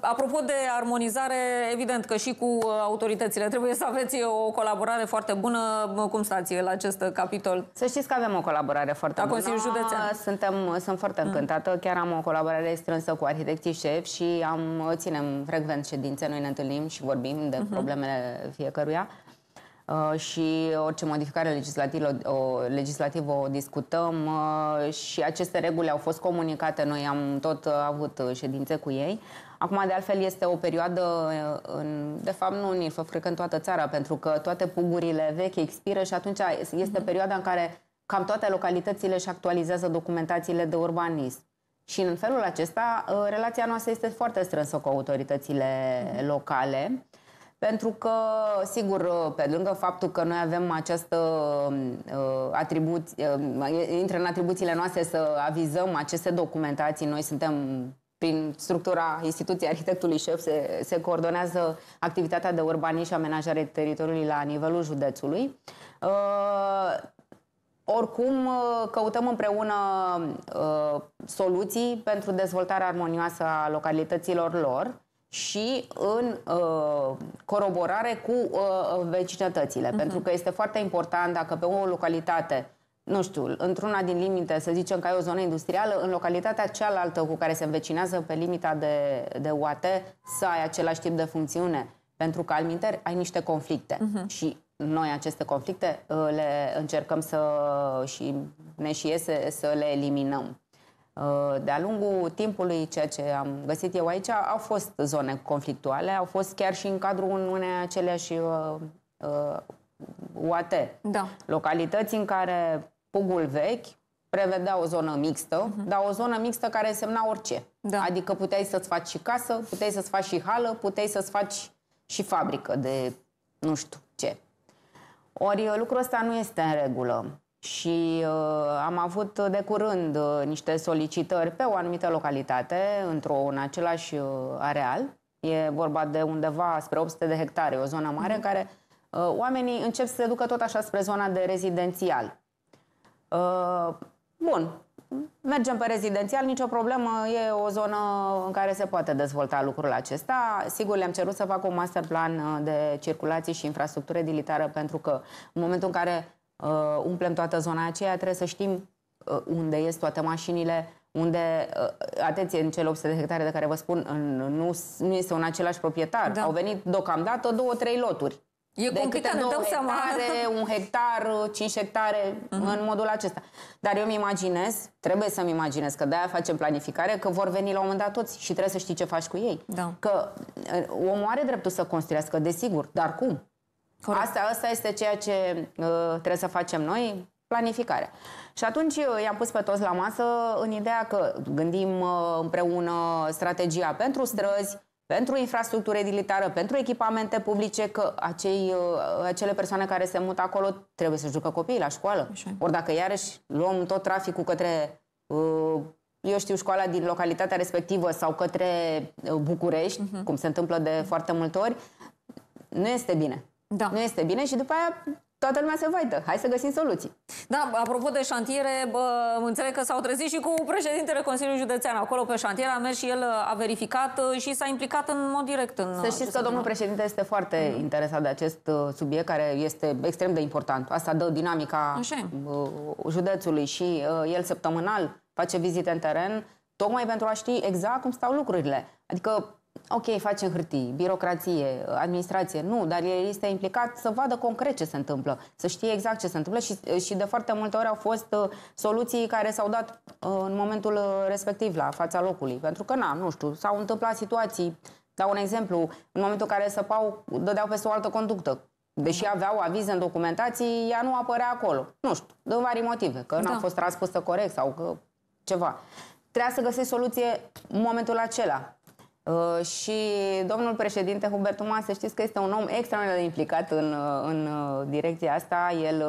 Apropo de armonizare, evident că și cu uh, autoritățile trebuie să aveți o colaborare foarte bună. Cum stați la acest capitol? Să știți că avem o colaborare foarte la bună. Județean. Suntem, sunt foarte mm. încântată. Chiar am o colaborare strânsă cu arhitecții șef și am, ținem frecvent ședințe. Noi ne întâlnim și vorbim de mm -hmm. problemele fiecăruia. Uh, și orice modificare legislativă o, legislativă o discutăm uh, și aceste reguli au fost comunicate, noi am tot uh, avut ședințe cu ei. Acum, de altfel, este o perioadă, în, de fapt, nu în IRFA, cred că în toată țara, pentru că toate pugurile vechi expiră și atunci este mhm. perioada în care cam toate localitățile își actualizează documentațiile de urbanism. Și în felul acesta, relația noastră este foarte strânsă cu autoritățile mhm. locale pentru că, sigur, pe lângă faptul că noi avem această uh, atribuție, uh, intră în atribuțiile noastre să avizăm aceste documentații, noi suntem prin structura instituției arhitectului șef se, se coordonează activitatea de urbanism și amenajare teritoriului la nivelul județului. Uh, oricum, uh, căutăm împreună uh, soluții pentru dezvoltarea armonioasă a localităților lor și în uh, coroborare cu uh, uh vecinătățile. Uh-huh. Pentru că este foarte important dacă pe o localitate, nu știu, într-una din limite, să zicem că ai o zonă industrială, în localitatea cealaltă cu care se învecinează pe limita de, de UAT, să ai același tip de funcțiune. Pentru că, al minter, ai niște conflicte. Uh-huh. Și noi aceste conflicte uh, le încercăm să și ne și iese să le eliminăm. Uh, de-a lungul timpului, ceea ce am găsit eu aici, au fost zone conflictuale, au fost chiar și în cadrul unei aceleași uh, uh, UAT. Da. Localități în care pugul vechi prevedea o zonă mixtă, uh-huh. dar o zonă mixtă care însemna orice. Da. Adică puteai să-ți faci și casă, puteai să-ți faci și hală, puteai să-ți faci și fabrică de nu știu ce. Ori uh, lucrul ăsta nu este în regulă. Și uh, am avut de curând uh, niște solicitări pe o anumită localitate, într-o, în același uh, areal. E vorba de undeva spre 800 de hectare, o zonă mare, în mhm. care uh, oamenii încep să se ducă tot așa spre zona de rezidențial. Uh, bun, mergem pe rezidențial, nicio problemă, e o zonă în care se poate dezvolta lucrul acesta. Sigur, le-am cerut să facă un master plan uh, de circulații și infrastructură edilitară, pentru că în momentul în care Uh, umplem toată zona aceea, trebuie să știm uh, unde este toate mașinile, unde, uh, atenție, în cele 800 de hectare de care vă spun, în, nu, nu este un același proprietar. Da. Au venit deocamdată două, trei loturi. E de complicat, două hectare, seama. hectare, un hectar, cinci hectare, uh-huh. în modul acesta. Dar eu îmi imaginez, trebuie să-mi imaginez, că de-aia facem planificare, că vor veni la un moment dat toți și trebuie să știi ce faci cu ei. Da. Că omul are dreptul să construiască, desigur, dar cum? Corect. Asta, asta este ceea ce uh, trebuie să facem noi, planificarea. Și atunci uh, i-am pus pe toți la masă în ideea că gândim uh, împreună strategia pentru străzi, pentru infrastructură edilitară, pentru echipamente publice, că acei, uh, acele persoane care se mută acolo trebuie să jucă copiii la școală. Ori dacă iarăși luăm tot traficul către uh, eu știu, școala din localitatea respectivă sau către uh, București, uh-huh. cum se întâmplă de foarte multe ori, nu este bine. Da. Nu este bine și după aia toată lumea se vaită. Hai să găsim soluții. Da, apropo de șantiere, bă, înțeleg că s-au trezit și cu președintele Consiliului Județean acolo pe șantier. A mers și el, a verificat uh, și s-a implicat în mod direct. În uh, să știți că domnul președinte este foarte mm. interesat de acest uh, subiect, care este extrem de important. Asta dă dinamica Așa. județului și el săptămânal face vizite în teren, tocmai pentru a ști exact cum stau lucrurile. Adică ok, facem hârtii, birocrație, administrație, nu, dar el este implicat să vadă concret ce se întâmplă, să știe exact ce se întâmplă și, și de foarte multe ori au fost uh, soluții care s-au dat uh, în momentul uh, respectiv la fața locului, pentru că, na, nu știu, s-au întâmplat situații, dau un exemplu, în momentul în care săpau, dădeau peste o altă conductă, Deși da. aveau avize în documentații, ea nu apărea acolo. Nu știu, de vari motive, că da. n-a fost transpusă corect sau că ceva. Trebuia să găsești soluție în momentul acela. Uh, și domnul președinte Hubert Uman, să știți că este un om extraordinar de implicat în, uh, în uh, direcția asta. El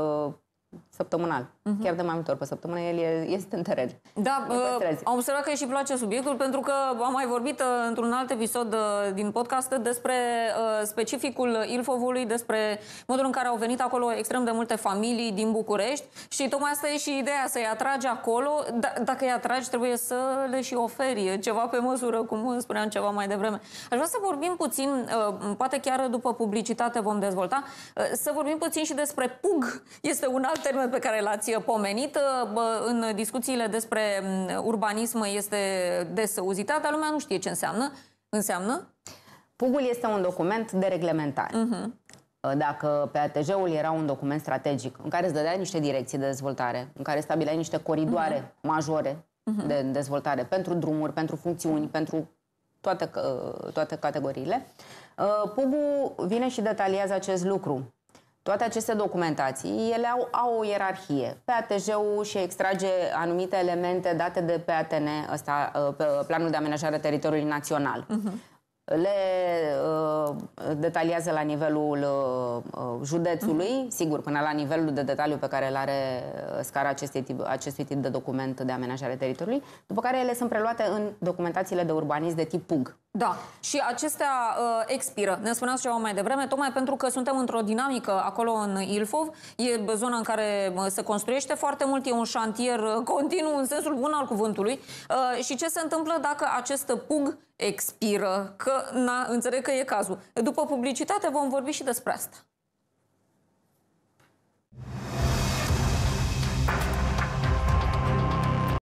săptămânal, uh-huh. chiar de mai multe ori pe săptămână, el este în teren. Da, uh, am observat că și place subiectul pentru că am mai vorbit uh, într-un alt episod uh, din podcast despre uh, specificul Ilfovului, despre modul în care au venit acolo extrem de multe familii din București și tocmai asta e și ideea, să-i atragi acolo. D- da, dacă îi atragi, trebuie să le și oferi ceva pe măsură, cum spuneam ceva mai devreme. Aș vrea să vorbim puțin, uh, poate chiar după publicitate vom dezvolta, uh, să vorbim puțin și despre PUG. Este un alt termen pe care l-ați pomenit în discuțiile despre urbanism este des auzitat, dar lumea nu știe ce înseamnă. Înseamnă? Pugul este un document de reglementare. Uh-huh dacă PATJ-ul era un document strategic în care îți dădea niște direcții de dezvoltare, în care stabileai niște coridoare uh-huh. majore uh-huh. de dezvoltare pentru drumuri, pentru funcțiuni, pentru toate, toate categoriile, Pugu ă, vine și detaliază acest lucru. Toate aceste documentații, ele au, au o ierarhie. PATJ-ul și extrage anumite elemente date de PATN, ăsta, ă, pe Planul de Amenajare a Teritoriului Național. Uh-huh. Le uh, detaliază la nivelul uh, județului, uh-huh. sigur, până la nivelul de detaliu pe care îl are scara acestui tip, acestui tip de document de amenajare teritoriului, după care ele sunt preluate în documentațiile de urbanism de tip PUG. Da, și acestea uh, expiră. Ne spuneați ceva mai devreme, tocmai pentru că suntem într-o dinamică acolo în Ilfov. E zona în care se construiește foarte mult, e un șantier uh, continuu în sensul bun al cuvântului. Uh, și ce se întâmplă dacă acest pug expiră? Că, na, înțeleg că e cazul. După publicitate vom vorbi și despre asta.